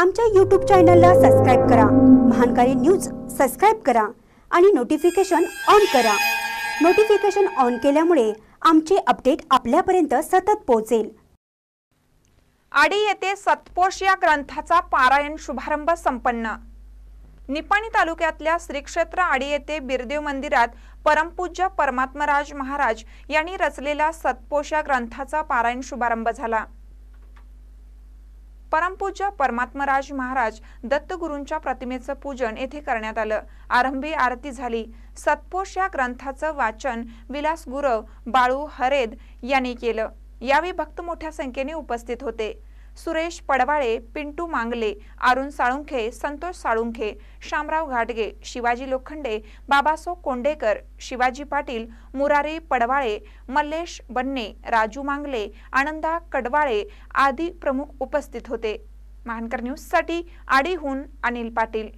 आमच्या यूट्यूब चॅनलला सबस्क्राईब करा महानकारी न्यूज सबस्क्राईब करा आणि नोटिफिकेशन ऑन करा नोटिफिकेशन ऑन केल्यामुळे आमचे अपडेट आपल्यापर्यंत सतत पोहोचेल आडी येथे सतपोष या ग्रंथाचा पारायण शुभारंभ संपन्न निपाणी तालुक्यातल्या श्रीक्षेत्र आडी येथे बिरदेव मंदिरात परमपूज्य परमात्मराज महाराज यांनी रचलेला सतपोष या ग्रंथाचा पारायण शुभारंभ झाला परमपूज्य परमात्मराज महाराज दत्तगुरूंच्या प्रतिमेचं पूजन येथे करण्यात आलं आरंभी आरती झाली सत्पोष या ग्रंथाचं वाचन विलास गुरव बाळू हरेद यांनी केलं यावेळी भक्त मोठ्या संख्येने उपस्थित होते सुरेश पडवाळे पिंटू मांगले अरुण साळुंखे संतोष साळुंखे शामराव घाटगे शिवाजी लोखंडे बाबासो कोंडेकर शिवाजी पाटील मुरारी पडवाळे मल्लेश बन्ने राजू मांगले आनंदा कडवाळे आदी प्रमुख उपस्थित होते महानकर न्यूजसाठी आडीहून अनिल पाटील